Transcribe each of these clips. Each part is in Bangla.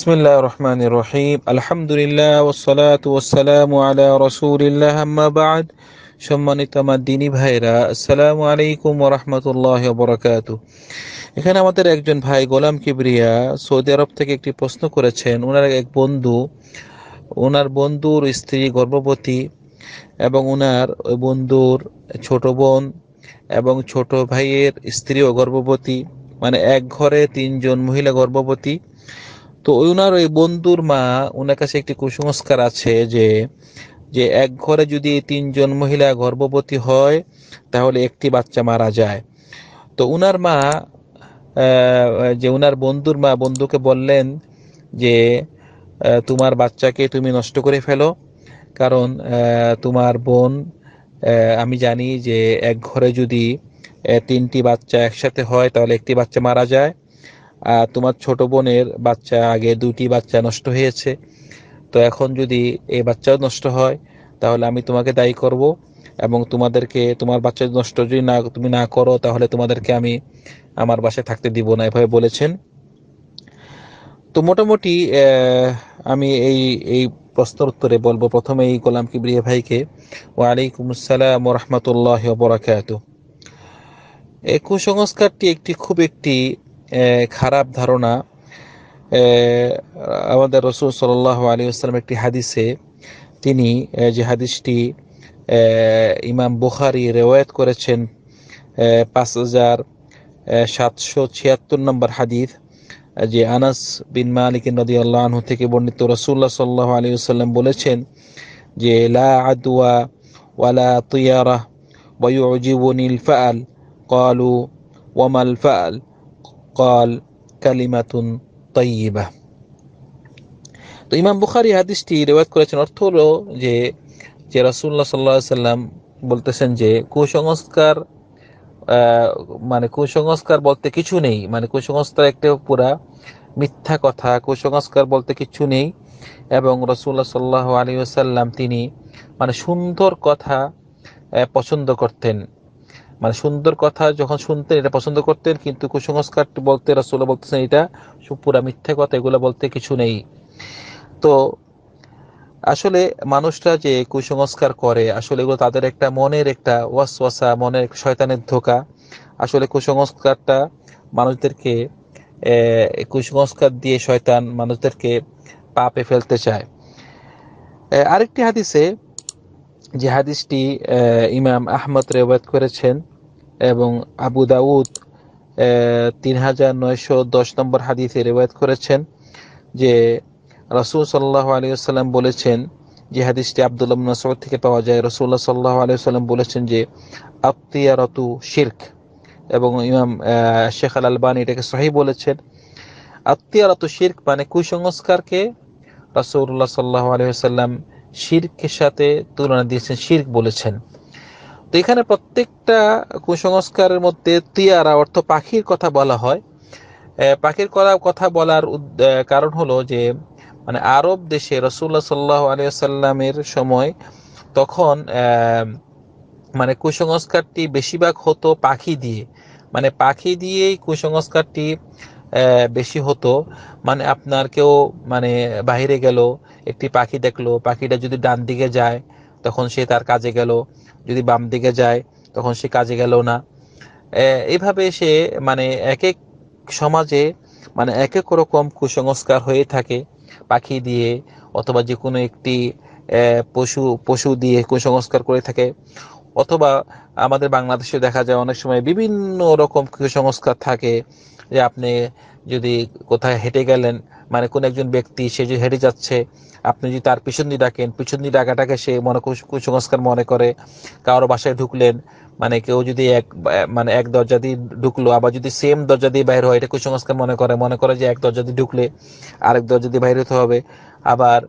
বিসমিল্লাহ রহমান রহিম আলহামদুলিল্লাহ ওসলাত ওসালাম আলা রসুলিল্লাহ আম্মাবাদ সম্মানিত আমার দিনী ভাইরা আসসালামু আলাইকুম রহমতুল্লাহ বরকাত এখানে আমাদের একজন ভাই গোলাম কিবরিয়া সৌদি আরব থেকে একটি প্রশ্ন করেছেন ওনার এক বন্ধু ওনার বন্ধুর স্ত্রী গর্ভবতী এবং ওনার ওই বন্ধুর ছোট বোন এবং ছোট ভাইয়ের স্ত্রীও গর্ভবতী মানে এক ঘরে তিনজন মহিলা গর্ভবতী তো ওনার ওই বন্ধুর মা ওনার কাছে একটি কুসংস্কার আছে যে যে এক ঘরে যদি তিনজন মহিলা গর্ভবতী হয় তাহলে একটি বাচ্চা মারা যায় তো উনার মা যে উনার বন্ধুর মা বন্ধুকে বললেন যে তোমার বাচ্চাকে তুমি নষ্ট করে ফেলো কারণ তোমার বোন আমি জানি যে এক ঘরে যদি তিনটি বাচ্চা একসাথে হয় তাহলে একটি বাচ্চা মারা যায় তোমার ছোট বোনের বাচ্চা আগে দুটি বাচ্চা নষ্ট হয়েছে তো এখন যদি এই বাচ্চাও নষ্ট হয় তাহলে আমি তোমাকে দায়ী করব এবং তোমাদেরকে তোমার বাচ্চা নষ্ট যদি না তুমি না করো তাহলে তোমাদেরকে আমি আমার বাসায় থাকতে দিব না এভাবে বলেছেন তো মোটামুটি আমি এই এই প্রশ্নের উত্তরে বলবো প্রথমে এই গোলাম কিবরিয়া ভাইকে ওয়ালাইকুম আসসালাম রহমতুল্লাহ বরাকাত এই কুসংস্কারটি একটি খুব একটি খারাপ ধারণা আমাদের রসুল সাল আলী আসসালাম একটি হাদিসে তিনি যে হাদিসটি ইমাম বুখারি রেওয়ায়ত করেছেন পাঁচ হাজার সাতশো ছিয়াত্তর নম্বর হাদিস যে আনাস বিন মালিক নদী আল্লাহ আনহু থেকে বর্ণিত রসুল্লাহ সাল্লাহ আলী আসসালাম বলেছেন যে লা আদুয়া ওয়ালা তুয়ারা নীল ফাল কালু ওমাল ফাল ইউকাল কালিমাতুন তৈবা তো ইমাম বুখারি হাদিসটি রেওয়াত করেছেন অর্থ হলো যে যে রাসুল্লাহ সাল্লা সাল্লাম বলতেছেন যে কুসংস্কার মানে কুসংস্কার বলতে কিছু নেই মানে কুসংস্কার একটা পুরা মিথ্যা কথা কুসংস্কার বলতে কিছু নেই এবং রসুল্লাহ সাল্লাহ আলী আসাল্লাম তিনি মানে সুন্দর কথা পছন্দ করতেন মানে সুন্দর কথা যখন শুনতেন এটা পছন্দ করতেন কিন্তু কুসংস্কার বলতে রাসুল্লাহ বলতেছেন এটা পুরা মিথ্যা কথা এগুলো বলতে কিছু নেই তো আসলে মানুষরা যে কুসংস্কার করে আসলে এগুলো তাদের একটা মনের একটা ওয়াসা মনের শয়তানের ধোকা আসলে কুসংস্কারটা মানুষদেরকে কুসংস্কার দিয়ে শয়তান মানুষদেরকে পাপে ফেলতে চায় আরেকটি হাদিসে যে হাদিসটি ইমাম আহমদ রেওয়াত করেছেন এবং আবু দাউদ তিন হাজার নয়শো দশ নম্বর হাদিসে রেওয়ায়ত করেছেন যে রসুল সাল্লাহ আলিয়াল্লাম বলেছেন যে হাদিসটি আবদুল্লাহ নসর থেকে পাওয়া যায় রসুল্লাহ সাল্লাহ আলিয়াল্লাম বলেছেন যে আত্মীয়ারতু শির্ক এবং ইমাম শেখ আল আলবানি এটাকে সহি বলেছেন আত্মীয়ারত শির্ক মানে কুসংস্কারকে রসুল্লাহ সাল্লাহ আলহিহাল্লাম শির্কের সাথে তুলনা দিয়েছেন শির্ক বলেছেন তো এখানে প্রত্যেকটা কুসংস্কারের মধ্যে তিয়ারা অর্থ পাখির কথা বলা হয় পাখির করা কথা বলার কারণ হলো যে মানে আরব দেশে রসুল্লাহ সাল্লাহ আলিয়াল্লামের সময় তখন মানে কুসংস্কারটি বেশিরভাগ হতো পাখি দিয়ে মানে পাখি দিয়েই কুসংস্কারটি বেশি হতো মানে আপনার কেউ মানে বাহিরে গেল একটি পাখি দেখলো পাখিটা যদি ডান দিকে যায় তখন সে তার কাজে গেল যদি বাম দিকে যায় তখন সে কাজে গেল না এভাবে সে মানে এক এক সমাজে মানে এক এক রকম কুসংস্কার হয়ে থাকে পাখি দিয়ে অথবা যে কোনো একটি পশু পশু দিয়ে কুসংস্কার করে থাকে অথবা আমাদের বাংলাদেশে দেখা যায় অনেক সময় বিভিন্ন রকম কুসংস্কার থাকে যে আপনি যদি কোথায় হেঁটে গেলেন মানে কোন একজন ব্যক্তি সে যদি হেঁটে যাচ্ছে আপনি যদি তার পিছন দিয়ে ডাকেন পিছন দিয়ে ডাকাটাকে সে মনে কুসংস্কার মনে করে কারো বাসায় ঢুকলেন মানে কেউ যদি এক মানে এক দরজা দিয়ে ঢুকলো আবার যদি সেম দরজা দিয়ে বাইর হয় এটা কুসংস্কার মনে করে মনে করে যে এক দরজা দিয়ে ঢুকলে আরেক দরজা দিয়ে বাইরে হতে হবে আবার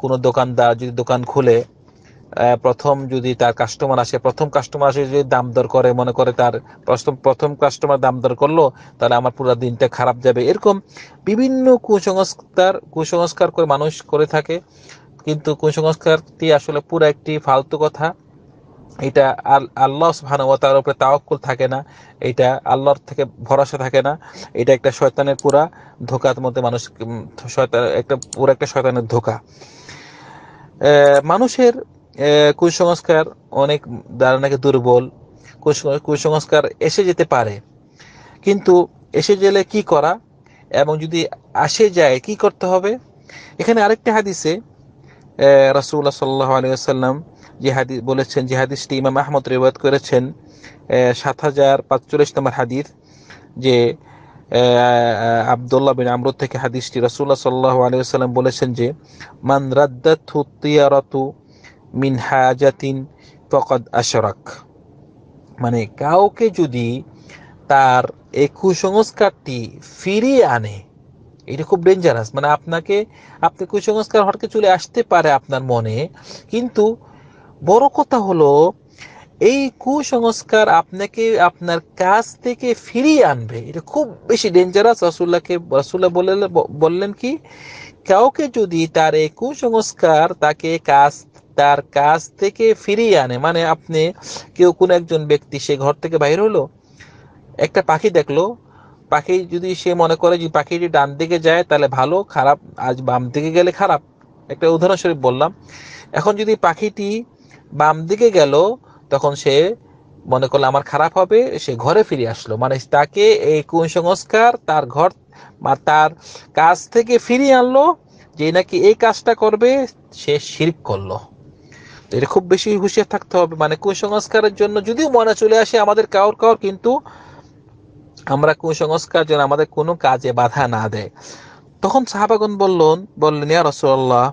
কোনো দোকানদার যদি দোকান খুলে প্রথম যদি তার কাস্টমার আসে প্রথম কাস্টমার আসে যদি দাম দর করে মনে করে তার প্রথম প্রথম কাস্টমার দাম দর করলো তাহলে আমার পুরো দিনটা খারাপ যাবে এরকম বিভিন্ন কুসংস্কার কুসংস্কার করে মানুষ করে থাকে কিন্তু কুসংস্কারটি আসলে পুরো একটি ফালতু কথা এটা আল্লাহ ভানবতার উপরে তাওকুল থাকে না এটা আল্লাহর থেকে ভরসা থাকে না এটা একটা শয়তানের পুরা ধোকার মধ্যে মানুষ শয়তান একটা পুরো একটা শয়তানের ধোকা মানুষের কুসংস্কার অনেক দ্বারা নাকি দুর্বল কুসংস্কার এসে যেতে পারে কিন্তু এসে গেলে কি করা এবং যদি আসে যায় কি করতে হবে এখানে আরেকটি হাদিসে রাসুল্লাহ সাল্লাহ আলিয়াল্লাম যে হাদিস বলেছেন যে হাদিসটি ইমাম আহমদ রেবাদ করেছেন সাত হাজার পাঁচচল্লিশ নম্বর হাদিস যে আবদুল্লাহ বিন আমরুদ থেকে হাদিসটি রাসুল্লাহ সাল্লাহ আলিয়াল্লাম বলেছেন যে মান রাদ্দাত মিন হাজাতিন ফকদ আশরাক মানে কাউকে যদি তার এই কুসংস্কারটি ফিরিয়ে আনে এটা খুব ডেঞ্জারাস মানে আপনাকে আপনি কুসংস্কার হটকে চলে আসতে পারে আপনার মনে কিন্তু বড় কথা হলো এই কুসংস্কার আপনাকে আপনার কাজ থেকে ফিরিয়ে আনবে এটা খুব বেশি ডেঞ্জারাস রসুল্লাকে রসুল্লাহ বললেন কি কাউকে যদি তার এই কুসংস্কার তাকে কাজ তার কাজ থেকে ফিরিয়ে আনে মানে আপনি কেউ কোন একজন ব্যক্তি সে ঘর থেকে বাইর হলো একটা পাখি দেখলো পাখি যদি সে মনে করে যে পাখিটি ডান দিকে যায় তাহলে ভালো খারাপ আজ বাম দিকে গেলে খারাপ একটা উদাহরণস্বরূপ বললাম এখন যদি পাখিটি বাম দিকে গেল তখন সে মনে করলো আমার খারাপ হবে সে ঘরে ফিরে আসলো মানে তাকে এই কুসংস্কার তার ঘর তার কাজ থেকে ফিরিয়ে আনলো যে নাকি এই কাজটা করবে সে শির্ক করলো এটা খুব বেশি হুঁশিয়ার থাকতে হবে মানে কুসংস্কারের জন্য যদিও মনে চলে আসে আমাদের কাউর কাউর কিন্তু আমরা কুসংস্কার যেন আমাদের কোনো কাজে বাধা না দেয় তখন সাহাবাগন বললেন বললেন ইয়া রসল্লাহ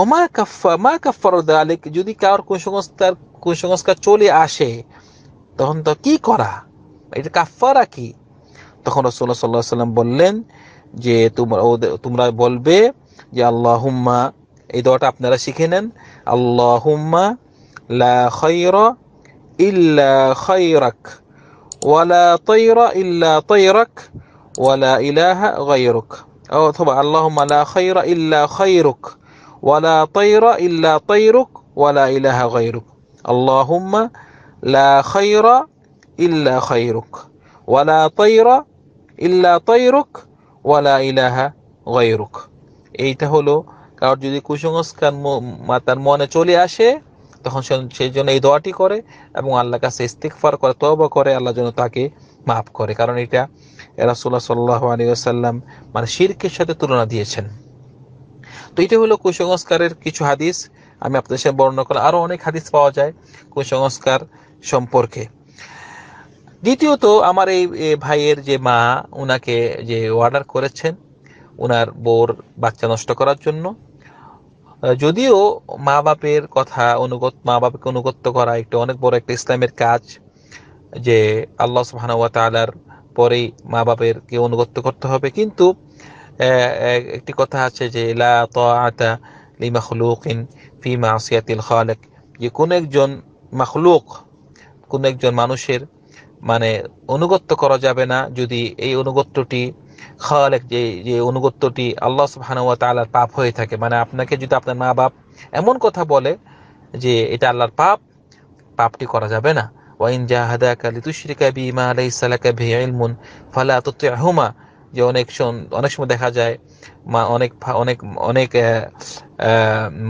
ওমা কাফা মা কাফার আলিক যদি কারোর কুসংস্কার কুসংস্কার চলে আসে তখন তো কি করা এটা কাফারা কি তখন রসল্লাহ সাল্লাহ সাল্লাম বললেন যে তোমরা ওদের তোমরা বলবে যে আল্লাহ এই দোয়াটা আপনারা শিখে নেন اللهم لا خير إلا خيرك ولا طير إلا طيرك ولا إله غيرك أو طبعا اللهم لا خير إلا خيرك ولا طير إلا طيرك ولا إله غيرك اللهم لا خير إلا خيرك ولا طير إلا طيرك ولا إله غيرك এইটা হলো কারোর যদি কুসংস্কার তার মনে চলে আসে তখন সেই জন্য এই দোয়াটি করে এবং আল্লাহর কাছে ইস্তিকফার করে তবা করে আল্লাহ যেন তাকে মাফ করে কারণ এটা রাসুল্লাহ সাল্লাহ আলী আসাল্লাম মানে শিরকের সাথে তুলনা দিয়েছেন তো এটা হলো কুসংস্কারের কিছু হাদিস আমি আপনাদের সাথে বর্ণনা করলাম আরও অনেক হাদিস পাওয়া যায় কুসংস্কার সম্পর্কে দ্বিতীয়ত আমার এই ভাইয়ের যে মা ওনাকে যে অর্ডার করেছেন ওনার বোর বাচ্চা নষ্ট করার জন্য যদিও মা বাপের কথা অনুগত মা বাপকে অনুগত্য করা একটা অনেক বড় একটা ইসলামের কাজ যে আল্লাহ সুবাহানুয়া তালার পরেই মা বাপেরকে অনুগত্য করতে হবে কিন্তু একটি কথা আছে যে লিমা ফি খালেক যে কোনো একজন মাখলুক কোনো একজন মানুষের মানে অনুগত্য করা যাবে না যদি এই অনুগত্যটি খালেক যে যে অনুগত্যটি আল্লাহ সুবাহানুয়া পাপ হয়ে থাকে মানে আপনাকে যদি আপনার মা বাপ এমন কথা বলে যে এটা আল্লাহর পাপ পাপটি করা যাবে না ওয়াইন জাহাদাকা লিতুশরিকা বিমা আলাইসালাকা ভি ইলমুন ফালা তুতিহুমা যে অনেক অনেক সময় দেখা যায় মা অনেক অনেক অনেক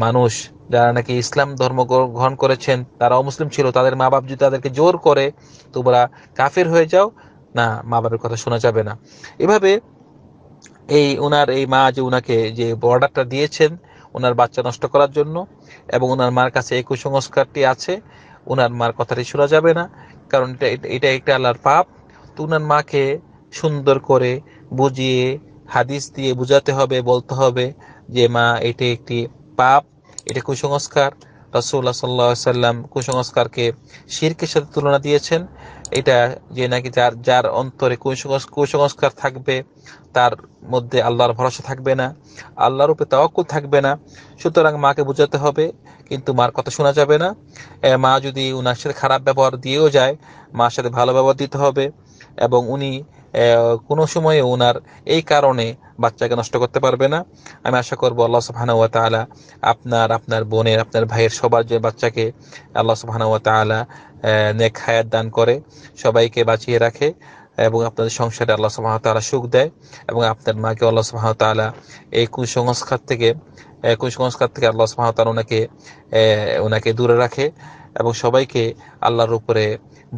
মানুষ যারা নাকি ইসলাম ধর্ম গ্রহণ করেছেন তারা অমুসলিম ছিল তাদের মা বাপ যদি তাদেরকে জোর করে তোমরা কাফের হয়ে যাও না মা বাবার কথা শোনা যাবে না এভাবে এই ওনার এই মা যে ওনাকে যে বর্ডারটা দিয়েছেন ওনার বাচ্চা নষ্ট করার জন্য এবং ওনার মার কাছে এই কুসংস্কারটি আছে ওনার মার কথাটি শোনা যাবে না কারণ এটা এটা একটা আল্লাহর পাপ তো ওনার মাকে সুন্দর করে বুঝিয়ে হাদিস দিয়ে বুঝাতে হবে বলতে হবে যে মা এটি একটি পাপ এটা কুসংস্কার রসুল্লাহ সাল্লা সাল্লাম কুসংস্কারকে শিরকের সাথে তুলনা দিয়েছেন এটা যে নাকি যার যার অন্তরে কুসংস্কার থাকবে তার মধ্যে আল্লাহর ভরসা থাকবে না আল্লাহর উপরে তাওয়াক্কুল থাকবে না সুতরাং মাকে বোঝাতে হবে কিন্তু মার কথা শোনা যাবে না মা যদি উনার সাথে খারাপ ব্যবহার দিয়েও যায় মার সাথে ভালো ব্যবহার দিতে হবে এবং উনি কোনো সময়ে ওনার এই কারণে বাচ্চাকে নষ্ট করতে পারবে না আমি আশা করবো আল্লাহ সুবাহানুয়া তালা আপনার আপনার বোনের আপনার ভাইয়ের সবার যে বাচ্চাকে আল্লাহ সুবাহানুয়া তালা নেক হায়াত দান করে সবাইকে বাঁচিয়ে রাখে এবং আপনাদের সংসারে আল্লাহ সুবাহ তালা সুখ দেয় এবং আপনার মাকে আল্লাহ সুবাহ তালা এই কুসংস্কার থেকে কুসংস্কার থেকে আল্লাহ সুবাহ তালা ওনাকে ওনাকে দূরে রাখে এবং সবাইকে আল্লাহর উপরে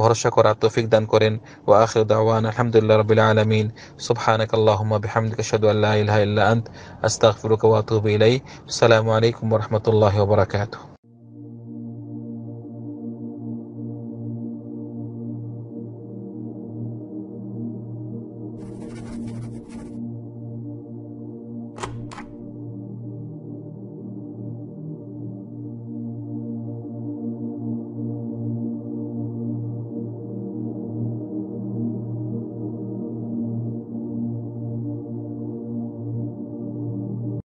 ভরসা করা তৌফিক দান করেন ও আখির দাওয়ান আলহামদুলিল্লাহ রবিল আলমিন সুবহানাক আল্লাহুম্মা বিহামদিকা আশহাদু আল্লা ইলাহা ইল্লা আনত আস্তাগফিরুকা ওয়া আতুবু ইলাইক আসসালামু আলাইকুম ওয়া রাহমাতুল্লাহি ওয়া বারাকাতুহু